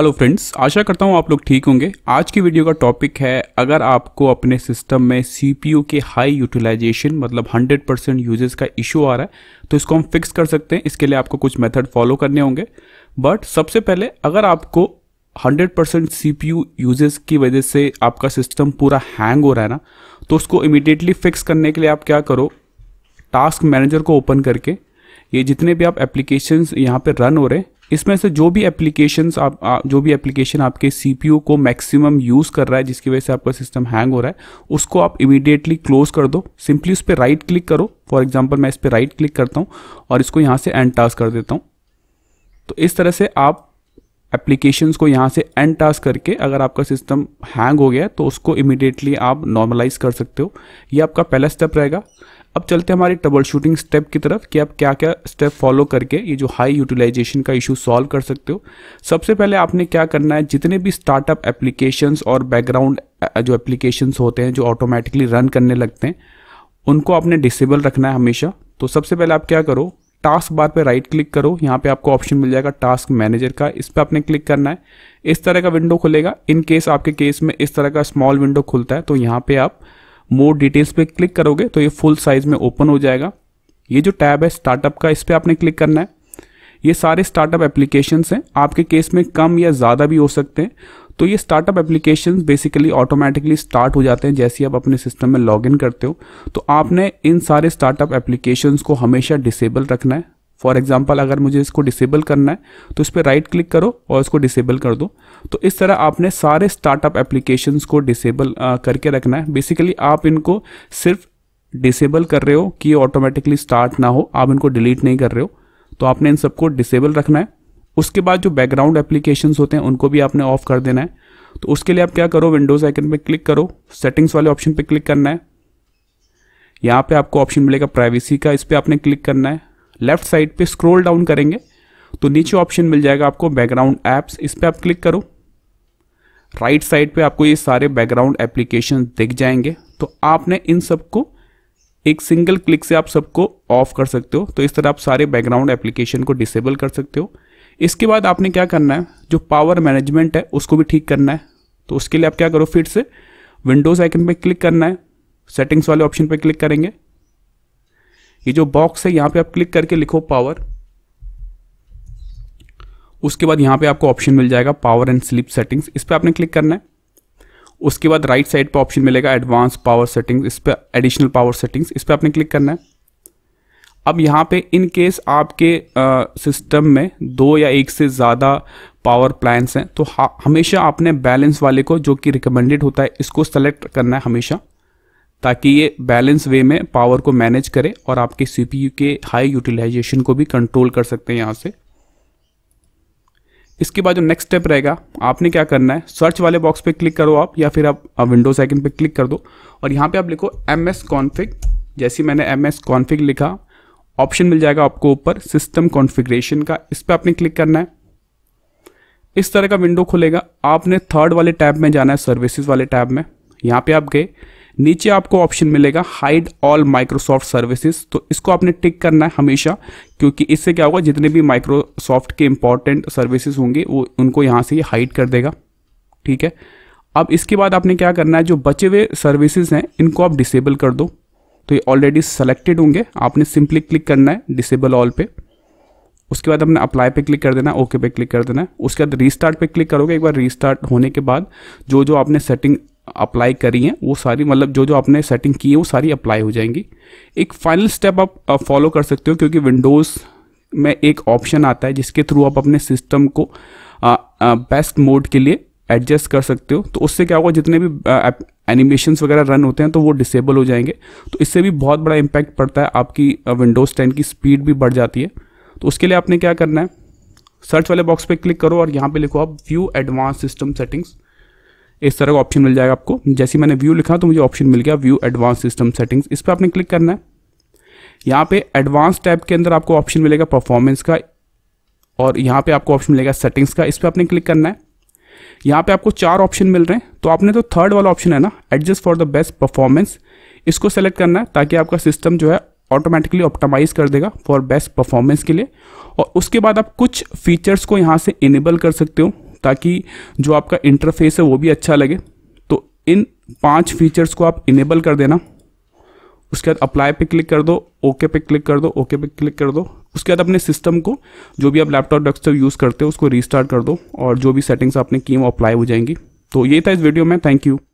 hello friends आशा करता हूँ आप लोग ठीक होंगे आज की वीडियो का टॉपिक है अगर आपको अपने सिस्टम में सीपीयू के हाई यूटिलाइजेशन मतलब 100 परसेंट यूजेस का इशू आ रहा है तो इसको हम फिक्स कर सकते हैं इसके लिए आपको कुछ मेथड फॉलो करने होंगे बट सबसे पहले अगर आपको 100 परसेंट सी यूजेस की वजह से आपका सिस्टम पूरा हैंग हो रहा है ना तो उसको इमिडिएटली फिक्स करने के लिए आप क्या करो टास्क मैनेजर को ओपन करके ये जितने भी आप एप्लीकेशन यहाँ पर रन हो रहे हैं इसमें से जो भी एप्लीकेशन आप जो भी एप्लीकेशन आपके सी को मैक्सिमम यूज़ कर रहा है जिसकी वजह से आपका सिस्टम हैंग हो रहा है उसको आप इमीडिएटली क्लोज कर दो सिंपली उस पर राइट क्लिक करो फॉर एग्जाम्पल मैं इस पर राइट क्लिक करता हूँ और इसको यहाँ से एंड टास्क कर देता हूँ तो इस तरह से आप एप्लीकेशंस को यहाँ से एंड टास्क करके अगर आपका सिस्टम हैंग हो गया तो उसको इमिडिएटली आप नॉर्मलाइज कर सकते हो ये आपका पहला स्टेप रहेगा अब चलते हैं हमारे ट्रबल शूटिंग स्टेप की तरफ कि आप क्या क्या स्टेप फॉलो करके ये जो हाई यूटिलाइजेशन का इशू सॉल्व कर सकते हो सबसे पहले आपने क्या करना है जितने भी स्टार्टअप एप्लीकेशंस और बैकग्राउंड जो एप्लीकेशंस होते हैं जो ऑटोमेटिकली रन करने लगते हैं उनको आपने डिसेबल रखना है हमेशा तो सबसे पहले आप क्या करो टास्क बार पे राइट क्लिक करो यहाँ पे आपको ऑप्शन मिल जाएगा टास्क मैनेजर का इस पर आपने क्लिक करना है इस तरह का विंडो खुलेगा इन केस आपके केस में इस तरह का स्मॉल विंडो खुलता है तो यहाँ पे आप मोर डिटेल्स पे क्लिक करोगे तो ये फुल साइज में ओपन हो जाएगा ये जो टैब है स्टार्टअप का इस पर आपने क्लिक करना है ये सारे स्टार्टअप एप्लीकेशन हैं आपके केस में कम या ज़्यादा भी हो सकते हैं तो ये startup application basically automatically start हो जाते हैं जैसे आप अपने सिस्टम में लॉगिन करते हो तो आपने इन सारे स्टार्टअप एप्लीकेशन को हमेशा डिसेबल रखना है फॉर एग्जाम्पल अगर मुझे इसको डिसेबल करना है तो इस पर राइट क्लिक करो और इसको डिसेबल कर दो तो इस तरह आपने सारे स्टार्टअप एप्लीकेशन को डिसेबल करके रखना है बेसिकली आप इनको सिर्फ डिसेबल कर रहे हो कि ये ऑटोमेटिकली स्टार्ट ना हो आप इनको डिलीट नहीं कर रहे हो तो आपने इन सबको डिसेबल रखना है उसके बाद जो बैकग्राउंड एप्लीकेशन होते हैं उनको भी आपने ऑफ कर देना है तो उसके लिए आप क्या करो विंडोज़ आइकन पे क्लिक करो सेटिंग्स वाले ऑप्शन पे क्लिक करना है यहाँ पे आपको ऑप्शन मिलेगा प्राइवेसी का इस पर आपने क्लिक करना है लेफ्ट साइड पे स्क्रॉल डाउन करेंगे तो नीचे ऑप्शन मिल जाएगा आपको बैकग्राउंड ऐप्स इस पर आप क्लिक करो राइट साइड पे आपको ये सारे बैकग्राउंड एप्लीकेशन दिख जाएंगे तो आपने इन सबको एक सिंगल क्लिक से आप सबको ऑफ कर सकते हो तो इस तरह आप सारे बैकग्राउंड एप्लीकेशन को डिसेबल कर सकते हो इसके बाद आपने क्या करना है जो पावर मैनेजमेंट है उसको भी ठीक करना है तो उसके लिए आप क्या करो फिर से विंडोज़ आइकन पर क्लिक करना है सेटिंग्स वाले ऑप्शन पर क्लिक करेंगे ये जो बॉक्स है यहां पे आप क्लिक करके लिखो पावर उसके बाद यहां पे आपको ऑप्शन मिल जाएगा पावर एंड स्लीप सेटिंग्स इस पर आपने क्लिक करना है उसके बाद राइट साइड पे ऑप्शन मिलेगा एडवांस पावर सेटिंग्स इस पर एडिशनल पावर सेटिंग्स इस पर आपने क्लिक करना है अब यहां पे इन केस आपके सिस्टम में दो या एक से ज़्यादा पावर प्लान्स हैं तो हमेशा आपने बैलेंस वाले को जो कि रिकमेंडेड होता है इसको सेलेक्ट करना है हमेशा ताकि ये बैलेंस वे में पावर को मैनेज करे और आपके सीपीयू के हाई यूटिलाइजेशन को भी कंट्रोल कर सकते हैं यहाँ से इसके बाद जो नेक्स्ट स्टेप रहेगा आपने क्या करना है सर्च वाले बॉक्स पे क्लिक करो आप या फिर आप विंडोज आइकन पे क्लिक कर दो और यहाँ पे आप लिखो एम एस कॉन्फिक जैसे मैंने एम एस कॉन्फिक लिखा ऑप्शन मिल जाएगा आपको ऊपर सिस्टम कॉन्फिग्रेशन का इस पर आपने क्लिक करना है इस तरह का विंडो खुलेगा आपने थर्ड वाले टैब में जाना है सर्विसेज वाले टैब में यहाँ पे आप गए नीचे आपको ऑप्शन मिलेगा हाइड ऑल माइक्रोसॉफ्ट सर्विसेज तो इसको आपने टिक करना है हमेशा क्योंकि इससे क्या होगा जितने भी माइक्रोसॉफ्ट के इंपॉर्टेंट सर्विसेज होंगे वो उनको यहाँ से हाइड कर देगा ठीक है अब इसके बाद आपने क्या करना है जो बचे हुए सर्विसेज हैं इनको आप डिसेबल कर दो तो ये ऑलरेडी सेलेक्टेड होंगे आपने सिंपली क्लिक करना है डिसेबल ऑल पे उसके बाद आपने अप्लाई पे क्लिक कर देना ओके पे क्लिक कर देना है उसके बाद रीस्टार्ट पे क्लिक करोगे एक बार रीस्टार्ट होने के बाद जो जो आपने सेटिंग अप्लाई करी हैं वो सारी मतलब जो जो आपने सेटिंग की है वो सारी अप्लाई हो जाएंगी एक फाइनल स्टेप आप फॉलो कर सकते हो क्योंकि विंडोज़ में एक ऑप्शन आता है जिसके थ्रू आप अपने सिस्टम को बेस्ट मोड के लिए एडजस्ट कर सकते हो तो उससे क्या होगा जितने भी एनिमेशंस वगैरह रन होते हैं तो वो डिसेबल हो जाएंगे तो इससे भी बहुत बड़ा इम्पैक्ट पड़ता है आपकी विंडोज़ टेन की स्पीड भी बढ़ जाती है तो उसके लिए आपने क्या करना है सर्च वाले बॉक्स पे क्लिक करो और यहाँ पे लिखो आप व्यू एडवांस सिस्टम सेटिंग्स इस तरह का ऑप्शन मिल जाएगा आपको जैसे मैंने व्यू लिखा तो मुझे ऑप्शन मिल गया व्यू एडवांस सिस्टम सेटिंग्स इस पर आपने क्लिक करना है यहाँ पे एडवांस टैब के अंदर आपको ऑप्शन मिलेगा परफॉर्मेंस का और यहाँ पे आपको ऑप्शन मिलेगा सेटिंग्स का इस पर आपने क्लिक करना है यहाँ पे आपको चार ऑप्शन मिल रहे हैं तो आपने तो थर्ड वाला ऑप्शन है ना adjust for the best performance इसको सेलेक्ट करना है ताकि आपका सिस्टम जो है ऑटोमेटिकली ऑप्टमाइज कर देगा फॉर बेस्ट परफॉर्मेंस के लिए और उसके बाद आप कुछ फीचर्स को यहाँ से इनेबल कर सकते हो ताकि जो आपका इंटरफेस है वो भी अच्छा लगे तो इन पांच फीचर्स को आप इनेबल कर देना उसके बाद अप्लाई पे क्लिक कर दो ओके पे क्लिक कर दो ओके पे क्लिक कर दो उसके बाद अपने सिस्टम को जो भी आप लैपटॉप डेस्कटॉप यूज़ करते हो उसको रीस्टार्ट कर दो और जो भी सेटिंग्स आपने की वो अप्लाई हो जाएंगी तो ये था इस वीडियो में थैंक यू